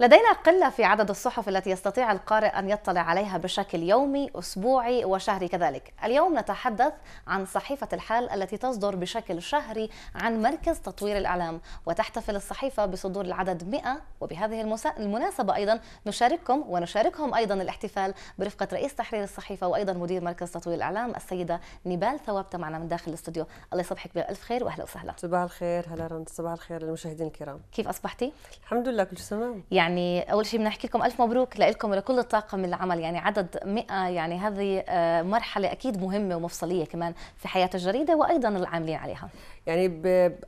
لدينا قلة في عدد الصحف التي يستطيع القارئ أن يطلع عليها بشكل يومي، أسبوعي وشهري كذلك. اليوم نتحدث عن صحيفة الحال التي تصدر بشكل شهري عن مركز تطوير الإعلام، وتحتفل الصحيفة بصدور العدد 100 وبهذه المناسبة أيضا نشارككم ونشاركهم أيضا الاحتفال برفقة رئيس تحرير الصحيفة وأيضا مدير مركز تطوير الإعلام السيدة نبال ثوابتة معنا من داخل الاستوديو، الله يصبحك بألف خير وأهلا وسهلا. صباح الخير هلا رند، صباح الخير للمشاهدين الكرام. كيف أصبحتي؟ الحمد لله كل تمام. يعني يعني اول شيء بدنا نحكي لكم الف مبروك لكم ولكل الطاقم العمل يعني عدد 100 يعني هذه آه، مرحله اكيد مهمه ومفصليه كمان في حياه الجريده وايضا العاملين عليها يعني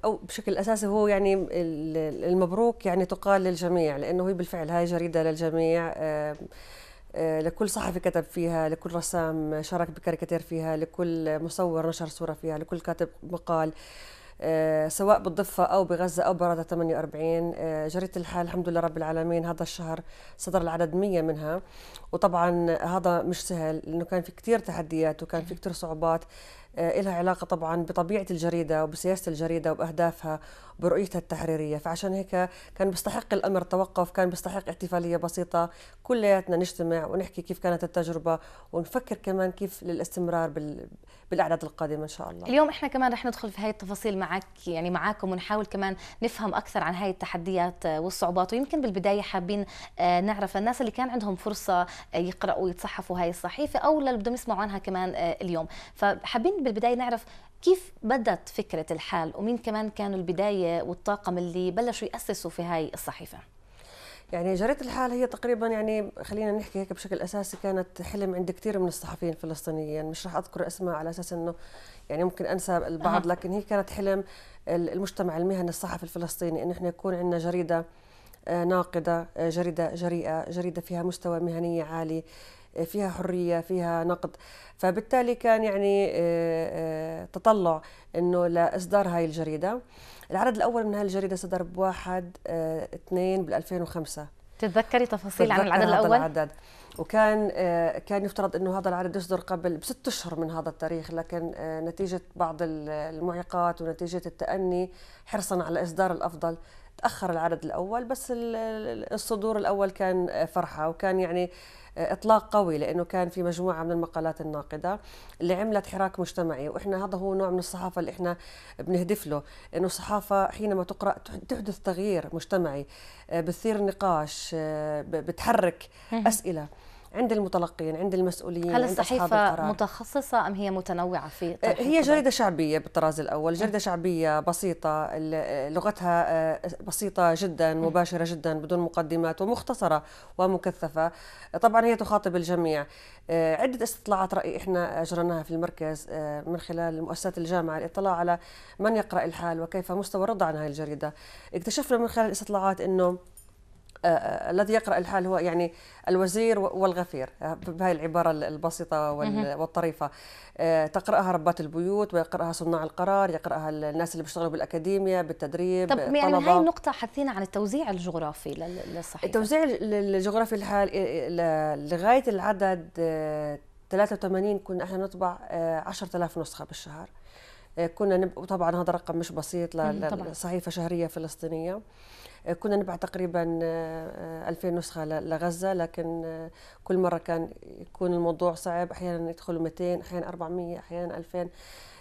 او بشكل اساسي هو يعني المبروك يعني تقال للجميع لانه هي بالفعل هاي جريده للجميع آه، لكل صحفي كتب فيها لكل رسام شارك بكاريكاتير فيها لكل مصور نشر صوره فيها لكل كاتب مقال آه، سواء بالضفة أو بغزة أو برادة 48 آه، جريت الحال الحمد لله رب العالمين هذا الشهر صدر العدد 100 منها وطبعا هذا مش سهل لأنه كان في كتير تحديات وكان في كتير صعوبات آه، لها علاقة طبعا بطبيعة الجريدة وبسياسة الجريدة وبأهدافها برؤيتها التحريرية فعشان هيك كان بيستحق الأمر توقف كان بيستحق احتفالية بسيطة كلياتنا نجتمع ونحكي كيف كانت التجربة ونفكر كمان كيف للاستمرار بال... بالأعداد القادمة إن شاء الله اليوم إحنا كمان رح ندخل في هاي التفاصيل معك يعني معاكم ونحاول كمان نفهم أكثر عن هاي التحديات والصعوبات ويمكن بالبداية حابين آه، نعرف الناس اللي كان عندهم فرصة آه، يقرأوا ويتصحفوا هاي الصحيفة أو اللي بدهم يسمعوا عنها كمان اليوم فحابين بالبدايه نعرف كيف بدت فكره الحال ومين كمان كانوا البدايه والطاقم اللي بلشوا ياسسوا في هاي الصحيفه يعني جريدة الحال هي تقريبا يعني خلينا نحكي هيك بشكل أساسي كانت حلم عند كثير من الصحفيين الفلسطينيين يعني مش راح أذكر أسماء على أساس أنه يعني ممكن أنسى البعض لكن هي كانت حلم المجتمع المهني الصحفي الفلسطيني أنه إحنا يكون عندنا جريدة آه، ناقدة آه، جريدة جريئة جريدة فيها مستوى مهنية عالي فيها حريه فيها نقد فبالتالي كان يعني آه، آه، تطلع انه لاصدار هاي الجريده العدد الاول من هاي الجريده صدر بواحد آه، اثنين بال 2005 تتذكري تفاصيل عن العدد الاول؟ هذا العدد وكان كان يفترض انه هذا العدد يصدر قبل بست اشهر من هذا التاريخ لكن نتيجه بعض المعيقات ونتيجه التاني حرصا على اصدار الافضل تاخر العدد الاول بس الصدور الاول كان آه، فرحه وكان يعني آه، اطلاق قوي لانه كان في مجموعه من المقالات الناقده اللي عملت حراك مجتمعي واحنا هذا هو نوع من الصحافه اللي احنا بنهدف له انه الصحافه حينما تقرا تحدث تغيير مجتمعي آه، بتثير نقاش بتحرك اسئله عند المتلقين عند المسؤولين هل الصحيفه متخصصه ام هي متنوعه في آه، هي جريده شعبيه بالطراز الاول جريده شعبيه بسيطه آه، لغتها آه، بسيطه جدا مباشره جدا بدون مقدمات ومختصره ومكثفه طبعا هي تخاطب الجميع عده استطلاعات راي احنا اجرناها في المركز من خلال مؤسسات الجامعه الاطلاع على من يقرا الحال وكيف مستوى الرضا عن هذه الجريده اكتشفنا من خلال الاستطلاعات انه آه، آه، الذي يقرأ الحال هو يعني الوزير والغفير آه، بهذه العبارة البسيطة والطريفة تقرأها ربات البيوت ويقرأها صناع القرار يقرأها الناس اللي بيشتغلوا بالأكاديمية بالتدريب طب يعني طلبة. هاي النقطة حثينا عن التوزيع الجغرافي للصحيفة التوزيع الجغرافي الحال لغاية العدد 83 كنا احنا نطبع 10000 نسخة بالشهر آه، كنا نب... طبعا هذا رقم مش بسيط لصحيفه شهريه فلسطينيه آه، كنا نبعث تقريبا 2000 آه، نسخه لغزه لكن كل مره كان يكون الموضوع صعب احيانا يدخلوا 200 احيانا 400 احيانا 2000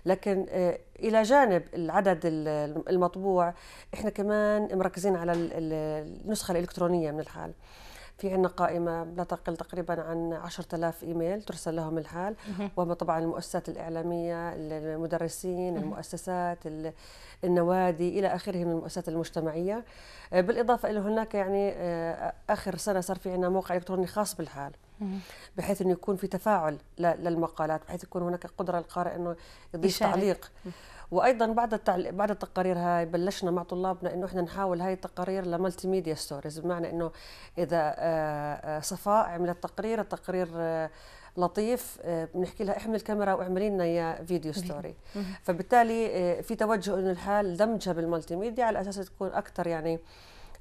لكن الى جانب العدد المطبوع احنا كمان مركزين على النسخه الالكترونيه من الحال في عنا قائمة لا تقل تقريبا عن 10000 إيميل ترسل لهم الحال وهم طبعا المؤسسات الإعلامية المدرسين المؤسسات النوادي إلى آخره من المؤسسات المجتمعية آه، بالإضافة إلى هناك يعني آه، آخر سنة صار في عنا موقع إلكتروني خاص بالحال بحيث انه يكون في تفاعل للمقالات بحيث يكون هناك قدره للقارئ انه يضيف تعليق وايضا بعد التعل... بعد التقارير هاي بلشنا مع طلابنا انه احنا نحاول هاي التقارير لمالتي ميديا ستوريز بمعنى انه اذا آه، آه، صفاء عملت تقرير التقرير آه، لطيف بنحكي لها احمل الكاميرا واعملي لنا اياه فيديو ستوري فبالتالي في توجه انه الحال دمجها بالمالتي ميديا على اساس تكون اكثر يعني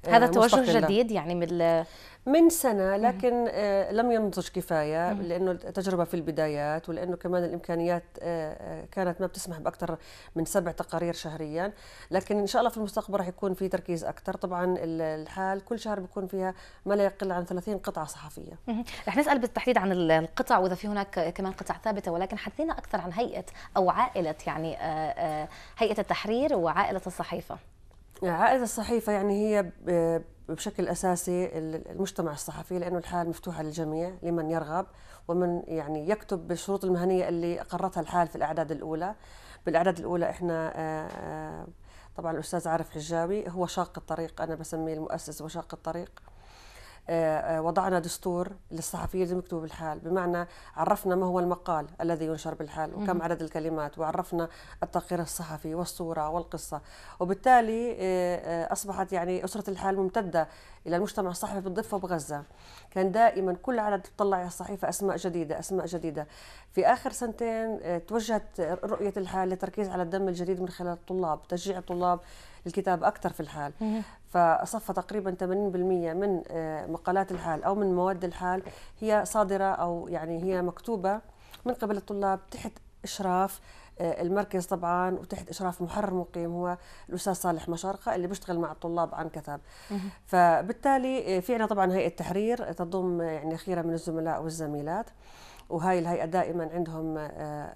آه، هذا توجه جديد يعني من من سنة لكن آه، لم ينضج كفاية لأنه التجربة في البدايات ولأنه كمان الإمكانيات آه، كانت ما بتسمح بأكثر من سبع تقارير شهريا لكن إن شاء الله في المستقبل راح يكون في تركيز أكثر طبعا الحال كل شهر بيكون فيها ما لا يقل عن 30 قطعة صحفية رح نسأل بالتحديد عن القطع وإذا في هناك كمان قطع ثابتة ولكن حدثينا أكثر عن هيئة أو عائلة يعني هيئة التحرير وعائلة الصحيفة عائله الصحيفة يعني هي بشكل أساسي المجتمع الصحفي لأنه الحال مفتوحة للجميع لمن يرغب ومن يعني يكتب بالشروط المهنية اللي أقرتها الحال في الأعداد الأولى بالأعداد الأولى إحنا آه، آه، طبعا الأستاذ عارف حجاوي هو شاق الطريق أنا بسميه المؤسس وشاق الطريق آه، آه، وضعنا دستور للصحفيين لازم يكتبوا بالحال بمعنى عرفنا ما هو المقال الذي ينشر بالحال وكم عدد الكلمات وعرفنا التقرير الصحفي والصورة والقصة وبالتالي آه، أصبحت يعني أسرة الحال ممتدة الى المجتمع الصحفي بالضفه وبغزه كان دائما كل عدد تطلع على الصحيفه اسماء جديده اسماء جديده في اخر سنتين آه، توجهت رؤيه الحال للتركيز على الدم الجديد من خلال الطلاب تشجيع الطلاب الكتاب اكثر في الحال فصفى تقريبا 80% من آه، مقالات الحال او من مواد الحال هي صادره او يعني هي مكتوبه من قبل الطلاب تحت اشراف آه، المركز طبعا وتحت اشراف محرر مقيم هو الاستاذ صالح مشارقه اللي بيشتغل مع الطلاب عن كثب فبالتالي آه، في عندنا طبعا هيئه تحرير تضم آه، يعني خيره من الزملاء والزميلات وهاي الهيئه دائما عندهم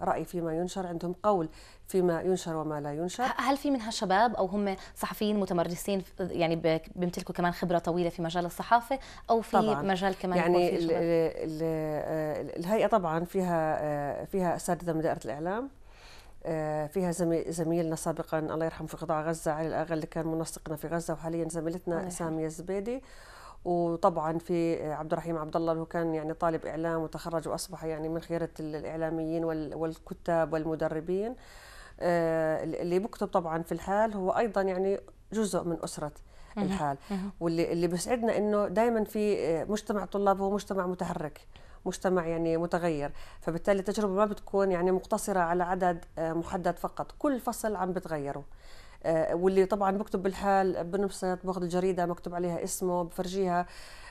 راي فيما ينشر عندهم قول فيما ينشر وما لا ينشر هل في منها شباب او هم صحفيين متمرسين يعني بيمتلكوا كمان خبره طويله في مجال الصحافه او في طبعاً. مجال كمان يعني الـ الـ الـ الهيئه طبعا فيها فيها اساتذه من دائره الاعلام آه، فيها زميلنا سابقا الله يرحمه في قطاع غزه علي الاغا اللي كان منسقنا في غزه وحاليا زميلتنا ساميه الزبيدي وطبعا في عبد الرحيم عبد الله اللي كان يعني طالب اعلام وتخرج واصبح يعني من خيره الاعلاميين والكتاب والمدربين آه، اللي بكتب طبعا في الحال هو ايضا يعني جزء من اسره الحال واللي اللي بيسعدنا انه دائما في مجتمع طلاب هو مجتمع متحرك مجتمع يعني متغير فبالتالي التجربة ما بتكون يعني مقتصرة على عدد آه، محدد فقط كل فصل عم بتغيره آه، واللي طبعا بكتب بالحال بنبسط باخذ الجريده مكتوب عليها اسمه بفرجيها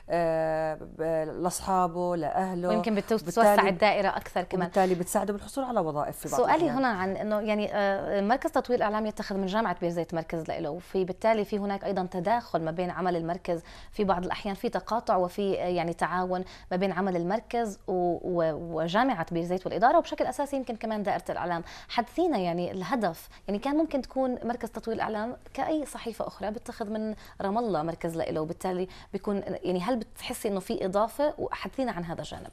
آه، لاصحابه لاهله ويمكن بتوسع الدائره اكثر كمان وبالتالي بتساعده بالحصول على وظائف في بعض سؤالي هنا عن انه يعني آه، مركز تطوير الاعلام يتخذ من جامعه بيرزيت مركز له وفي بالتالي في هناك ايضا تداخل ما بين عمل المركز في بعض الاحيان في تقاطع وفي آه، يعني تعاون ما بين عمل المركز وجامعه بيرزيت والاداره وبشكل اساسي يمكن كمان دائره الاعلام حدثينا يعني الهدف يعني كان ممكن تكون مركز تطوير الاعلام كاي صحيفه اخرى بتتخذ من رام الله مركز له وبالتالي بيكون يعني هل هل بتحسي انه في اضافه وحدثينا عن هذا الجانب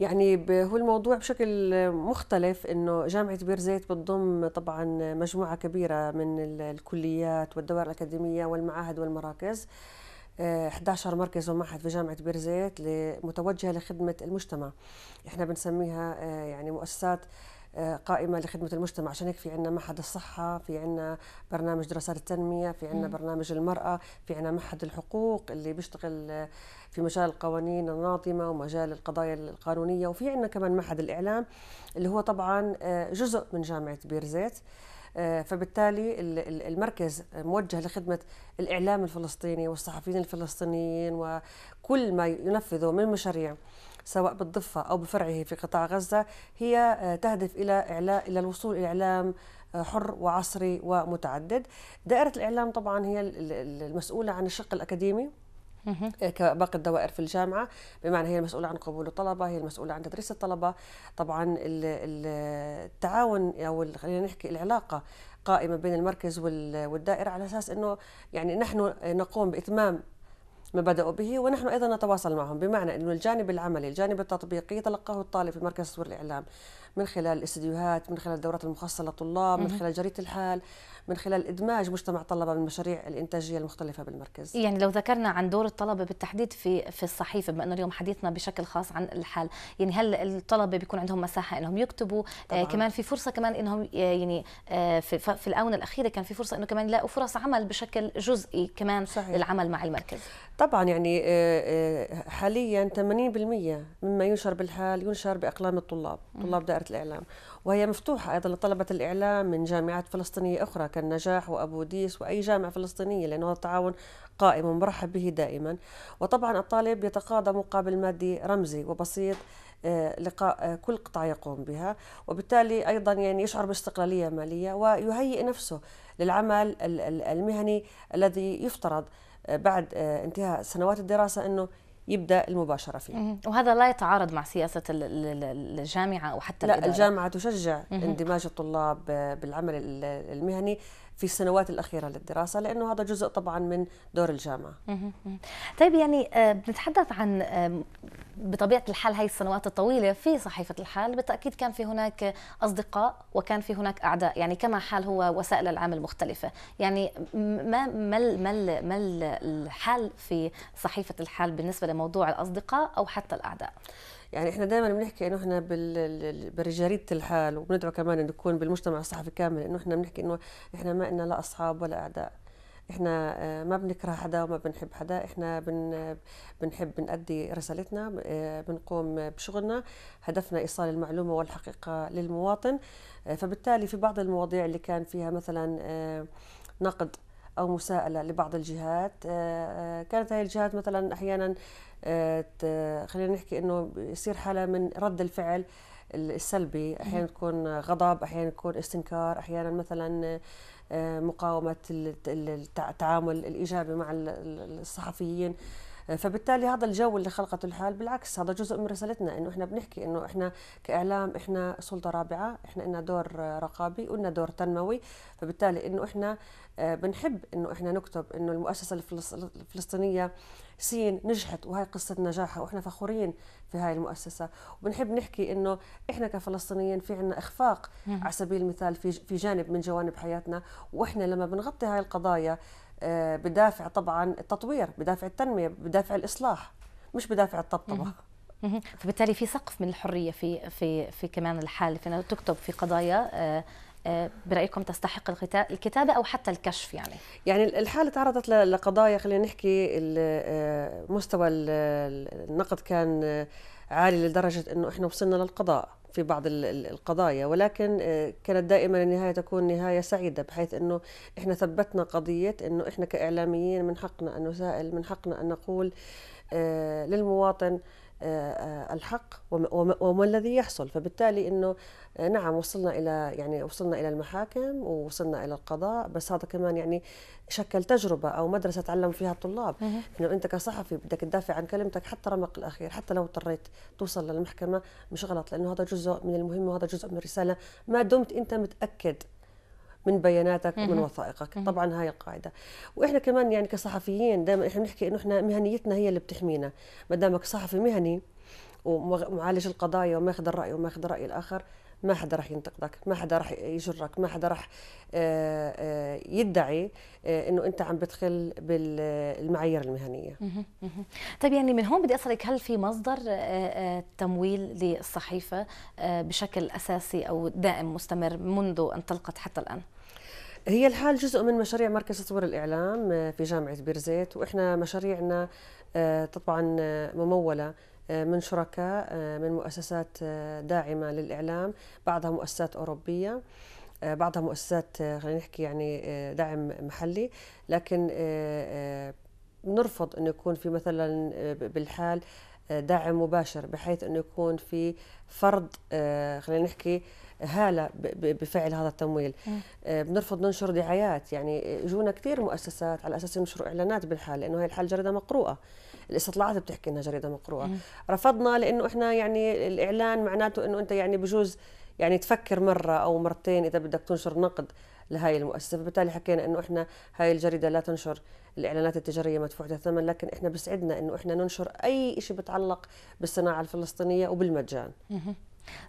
يعني هو الموضوع بشكل مختلف انه جامعه بير زيت بتضم طبعا مجموعه كبيره من الكليات والدوائر الاكاديميه والمعاهد والمراكز 11 آه، مركز ومعهد في جامعه بير زيت متوجهه لخدمه المجتمع احنا بنسميها آه، يعني مؤسسات قائمة لخدمة المجتمع عشان هيك في عندنا معهد الصحة في عندنا برنامج دراسات التنمية في عندنا برنامج المرأة في عندنا معهد الحقوق اللي بيشتغل في مجال القوانين الناظمة ومجال القضايا القانونية وفي عندنا كمان معهد الإعلام اللي هو طبعا آه، جزء من جامعة بيرزيت آه، فبالتالي المركز موجه لخدمة الإعلام الفلسطيني والصحفيين الفلسطينيين وكل ما ينفذه من مشاريع سواء بالضفة أو بفرعه في قطاع غزة هي آه، تهدف إلى إعلاء إلى الوصول إلى إعلام آه، حر وعصري ومتعدد دائرة الإعلام طبعا هي المسؤولة عن الشق الأكاديمي آه، كباقي الدوائر في الجامعة بمعنى هي المسؤولة عن قبول الطلبة هي المسؤولة عن تدريس الطلبة طبعا التعاون أو خلينا نحكي العلاقة قائمة بين المركز والدائرة على أساس أنه يعني نحن نقوم بإتمام ما بدأوا به ونحن أيضا نتواصل معهم بمعنى أن الجانب العملي الجانب التطبيقي يتلقاه الطالب في مركز صور الإعلام من خلال الاستديوهات من خلال الدورات المخصصه للطلاب من خلال جريده الحال من خلال ادماج مجتمع طلبه بالمشاريع الانتاجيه المختلفه بالمركز يعني لو ذكرنا عن دور الطلبه بالتحديد في في الصحيفه بما انه اليوم حديثنا بشكل خاص عن الحال يعني هل الطلبه بيكون عندهم مساحه انهم يكتبوا آه، طبعاً. آه كمان في فرصه كمان انهم آه، يعني آه في, في الاونه الاخيره كان في فرصه انه كمان يلاقوا فرص عمل بشكل جزئي كمان صحيح. للعمل مع المركز طبعا يعني آه، حاليا 80% مما ينشر بالحال ينشر باقلام الطلاب طلاب دائره الإعلام وهي مفتوحة أيضا لطلبة الإعلام من جامعات فلسطينية أخرى كالنجاح وأبو ديس وأي جامعة فلسطينية لأنه التعاون قائم ومرحب به دائما وطبعا الطالب يتقاضى مقابل مادي رمزي وبسيط آه، لقاء آه، كل قطاع يقوم بها وبالتالي أيضا يعني يشعر باستقلالية مالية ويهيئ نفسه للعمل المهني الذي يفترض آه، بعد انتهاء سنوات الدراسة أنه يبدا المباشره فيه وهذا لا يتعارض مع سياسه الجامعه او حتى لا الجامعه تشجع اندماج الطلاب بالعمل المهني في السنوات الأخيرة للدراسة لأنه هذا جزء طبعا من دور الجامعة طيب يعني آه، بنتحدث عن بطبيعة الحال هاي السنوات الطويلة في صحيفة الحال بالتأكيد كان في هناك أصدقاء وكان في هناك أعداء يعني كما حال هو وسائل العمل المختلفة يعني ما ما ما ما الحال في صحيفة الحال بالنسبة لموضوع الأصدقاء أو حتى الأعداء يعني احنا دائما بنحكي انه احنا برجاليه الحال وبندعو كمان انه نكون بالمجتمع الصحفي كامل انه احنا بنحكي انه احنا ما لنا لا اصحاب ولا اعداء احنا آه، ما بنكره حدا وما بنحب حدا احنا بن بنحب بنأدي رسالتنا آه، بنقوم بشغلنا هدفنا ايصال المعلومه والحقيقه للمواطن آه، فبالتالي في بعض المواضيع اللي كان فيها مثلا نقد او مساءله لبعض الجهات كانت هاي الجهات مثلا احيانا آه، خلينا نحكي انه يصير حاله من رد الفعل السلبي احيانا تكون غضب احيانا تكون استنكار احيانا مثلا آه، مقاومه التعامل الايجابي مع الصحفيين آه، فبالتالي هذا الجو اللي خلقته الحال بالعكس هذا جزء من رسالتنا انه احنا بنحكي انه احنا كاعلام احنا سلطه رابعه احنا لنا دور رقابي ولنا دور تنموي فبالتالي انه احنا بنحب انه احنا نكتب انه المؤسسه الفلسطينيه سين نجحت وهي قصة نجاحها وإحنا فخورين في هاي المؤسسة وبنحب نحكي إنه إحنا كفلسطينيين في عنا إخفاق على سبيل المثال في في جانب من جوانب حياتنا وإحنا لما بنغطي هاي القضايا آه، بدافع طبعا التطوير بدافع التنمية بدافع الإصلاح مش بدافع الطبطبة فبالتالي في سقف من الحريه في في في كمان الحال في انه تكتب في قضايا آه، برايكم تستحق الكتابه او حتى الكشف يعني يعني الحاله تعرضت لقضايا خلينا نحكي آه، مستوى النقد كان عالي لدرجه انه احنا وصلنا للقضاء في بعض القضايا ولكن آه، كانت دائما النهايه تكون نهايه سعيده بحيث انه احنا ثبتنا قضيه انه احنا كاعلاميين من حقنا ان نسائل من حقنا ان نقول آه، للمواطن آه، آه، الحق وما الذي يحصل فبالتالي انه آه، نعم وصلنا الى يعني وصلنا الى المحاكم ووصلنا الى القضاء بس هذا كمان يعني شكل تجربه او مدرسه تعلم فيها الطلاب انه انت كصحفي بدك تدافع عن كلمتك حتى رمق الاخير حتى لو اضطريت توصل للمحكمه مش غلط لانه هذا جزء من المهمه وهذا جزء من الرساله ما دمت انت متاكد من بياناتك ومن وثائقك طبعا هاي القاعده واحنا كمان يعني كصحفيين دائما احنا بنحكي انه احنا مهنيتنا هي اللي بتحمينا ما دامك صحفي مهني ومعالج القضايا وماخذ الراي وماخذ الراي الاخر ما حدا راح ينتقدك ما حدا راح يجرك ما حدا راح آه، آه، يدعي آه، انه انت عم بتخل بالمعايير المهنيه طيب يعني من هون بدي اسالك هل في مصدر تمويل للصحيفه بشكل اساسي او دائم مستمر منذ ان طلقت حتى الان هي الحال جزء من مشاريع مركز تطوير الإعلام آه، في جامعة بيرزيت وإحنا مشاريعنا آه، طبعا آه، ممولة من شركاء من مؤسسات داعمة للإعلام بعضها مؤسسات أوروبية بعضها مؤسسات خلينا نحكي يعني دعم محلي لكن نرفض انه يكون في مثلا بالحال دعم مباشر بحيث أنه يكون في فرض خلينا نحكي هالة بفعل هذا التمويل آه، بنرفض ننشر دعايات يعني جونا كثير مؤسسات على أساس ينشروا إعلانات بالحال لأنه هي الحال جريدة مقروءة الاستطلاعات بتحكي إنها جريدة مقروءة رفضنا لأنه إحنا يعني الإعلان معناته إنه أنت يعني بجوز يعني تفكر مرة أو مرتين إذا بدك تنشر نقد لهي المؤسسة فبالتالي حكينا إنه إحنا هاي الجريدة لا تنشر الإعلانات التجارية مدفوعة الثمن لكن إحنا بسعدنا إنه إحنا ننشر أي شيء بتعلق بالصناعة الفلسطينية وبالمجان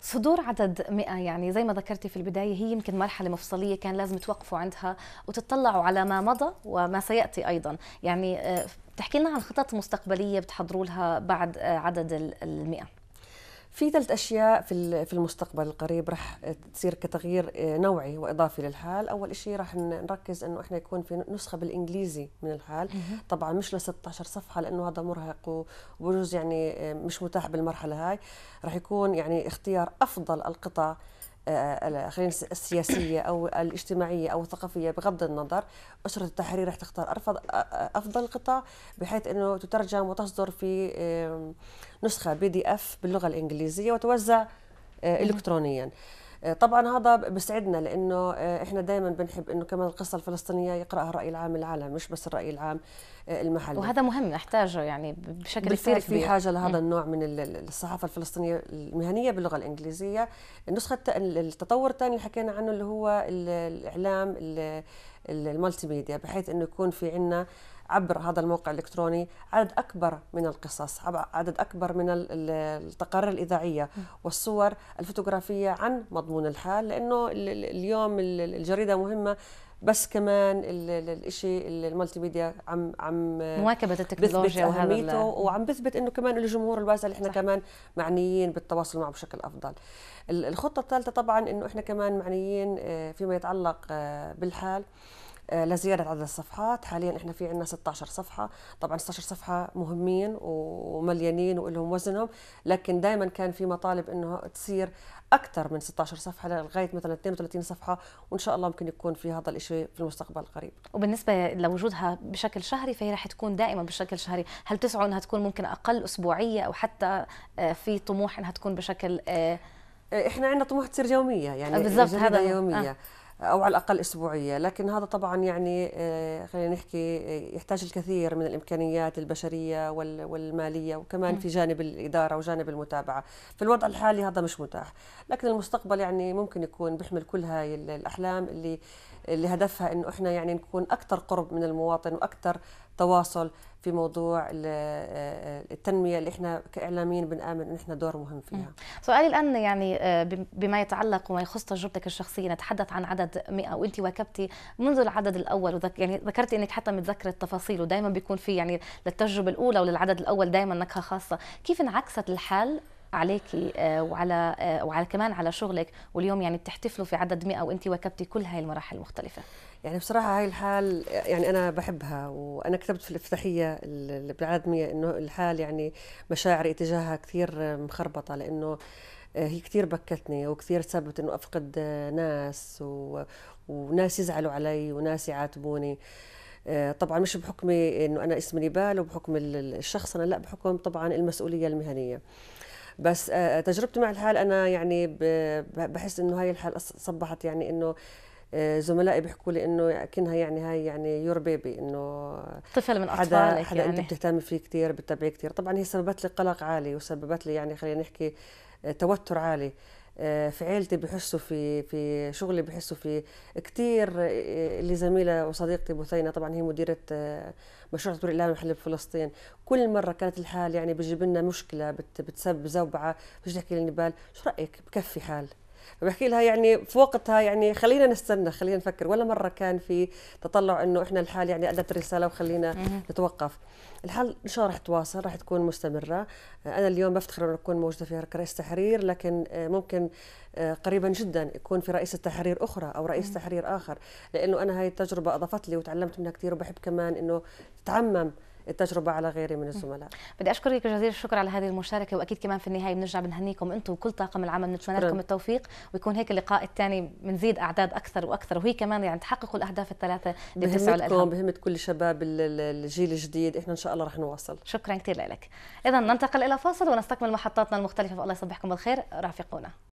صدور عدد 100 يعني زي ما ذكرتي في البداية هي يمكن مرحلة مفصلية كان لازم توقفوا عندها وتطلعوا على ما مضى وما سيأتي أيضا يعني آه، تحكي لنا عن خطط مستقبلية بتحضروا لها بعد آه، عدد المئة في ثلاث اشياء في في المستقبل القريب رح تصير كتغيير آه، نوعي واضافي للحال، اول شيء رح نركز انه احنا يكون في نسخه بالانجليزي من الحال، طبعا مش ل 16 صفحه لانه هذا مرهق وبجوز يعني آه، مش متاح بالمرحله هاي، رح يكون يعني اختيار افضل القطع آه، خلينا السياسيه او الاجتماعيه او الثقافيه بغض النظر اسره التحرير رح تختار آه، آه، افضل قطع بحيث انه تترجم وتصدر في نسخه بي دي اف باللغه الانجليزيه وتوزع الكترونيا طبعا هذا بيسعدنا لانه احنا دائما بنحب انه كمان القصه الفلسطينيه يقراها الراي العام العالم مش بس الراي العام المحلي وهذا مهم نحتاجه يعني بشكل كثير كبير في حاجه لهذا النوع من الصحافه الفلسطينيه المهنيه باللغه الانجليزيه النسخه التطور الثاني اللي حكينا عنه اللي هو الاعلام المالتي ميديا بحيث انه يكون في عندنا عبر هذا الموقع الالكتروني عدد اكبر من القصص عدد اكبر من التقارير الاذاعيه والصور الفوتوغرافيه عن مضمون الحال لانه اليوم الجريده مهمه بس كمان الشيء المالتي ميديا عم عم مواكبه التكنولوجيا وهذا وعم بثبت انه كمان الجمهور الواسع اللي احنا صح. كمان معنيين بالتواصل معه بشكل افضل الخطه الثالثه طبعا انه احنا كمان معنيين آه، فيما يتعلق آه، بالحال آه، لزياده عدد الصفحات حاليا احنا في عندنا 16 صفحه طبعا 16 صفحه مهمين ومليانين ولهم وزنهم لكن دائما كان في مطالب انه تصير اكثر من 16 صفحه لغايه مثلا 32 صفحه وان شاء الله ممكن يكون في هذا الشيء في المستقبل القريب وبالنسبه لوجودها بشكل شهري فهي راح تكون دائما بشكل شهري هل تسعوا انها تكون ممكن اقل اسبوعيه او حتى آه، في طموح انها تكون بشكل آه، احنا عندنا طموح تصير يوميه يعني بالضبط هذا يوميه آه. او على الاقل اسبوعيه لكن هذا طبعا يعني آه، خلينا نحكي آه، يحتاج الكثير من الامكانيات البشريه والماليه وكمان في جانب الاداره وجانب المتابعه في الوضع الحالي هذا مش متاح لكن المستقبل يعني ممكن يكون بيحمل كل هاي الاحلام اللي اللي هدفها انه احنا يعني نكون اكثر قرب من المواطن واكثر تواصل في موضوع آه، التنمية اللي احنا كإعلاميين بنآمن ان احنا دور مهم فيها سؤالي الآن يعني آه، بما يتعلق وما يخص تجربتك الشخصية نتحدث عن عدد 100 وانت واكبتي منذ العدد الأول وذك يعني ذكرتي انك حتى متذكرة التفاصيل ودائما بيكون في يعني للتجربة الأولى وللعدد الأول دائما نكهة خاصة كيف انعكست الحال عليك آه، وعلى آه، وعلى كمان على شغلك واليوم يعني بتحتفلوا في عدد 100 وانت واكبتي كل هاي المراحل المختلفه يعني بصراحه هاي الحال يعني انا بحبها وانا كتبت في الافتتاحيه اللي بالعدد 100 انه الحال يعني مشاعري تجاهها كثير مخربطه لانه آه، هي كثير بكتني وكثير سببت انه افقد ناس و... وناس يزعلوا علي وناس يعاتبوني طبعا مش بحكمي انه انا اسمي نبال وبحكم الشخص انا لا بحكم طبعا المسؤوليه المهنيه بس آه، آه، تجربتي مع الحال انا يعني بحس انه هاي الحال صبحت يعني انه آه، زملائي بيحكوا لي انه كانها يعني هاي يعني يور بيبي انه طفل من اطفالك حدا, حدا يعني. انت بتهتمي فيه كثير بتتابعيه كثير طبعا هي سببت لي قلق عالي وسببت لي يعني خلينا نحكي توتر عالي آه، في عيلتي بحسوا في في شغلي بحسوا في كثير آه، اللي زميله وصديقتي بثينه طبعا هي مديره آه، مشروع تطوير الاعلام المحلي بفلسطين كل مره كانت الحال يعني بيجيب لنا مشكله بتسبب زوبعه بتجي تحكي للنبال شو رايك بكفي حال فبحكي لها يعني في وقتها يعني خلينا نستنى خلينا نفكر ولا مره كان في تطلع انه احنا الحال يعني ادت الرساله وخلينا نتوقف الحال ان شاء الله رح تواصل رح تكون مستمره انا اليوم بفتخر انه اكون موجوده في رئيس تحرير لكن آه، ممكن آه، قريبا جدا يكون في رئيس تحرير أخرى أو رئيس تحرير آخر لأنه أنا هاي التجربة أضافت لي وتعلمت منها كثير وبحب كمان أنه تتعمم التجربه على غيري من الزملاء بدي اشكرك جزيل الشكر على هذه المشاركه واكيد كمان في النهايه بنرجع بنهنيكم انتم وكل طاقم العمل بنتمنى لكم التوفيق ويكون هيك اللقاء الثاني بنزيد اعداد اكثر واكثر وهي كمان يعني تحققوا الاهداف الثلاثه اللي بتسعوا لها بهمة كل شباب الجيل الجديد احنا ان شاء الله رح نواصل شكرا كثير لك اذا ننتقل الى فاصل ونستكمل محطاتنا المختلفه فالله يصبحكم بالخير رافقونا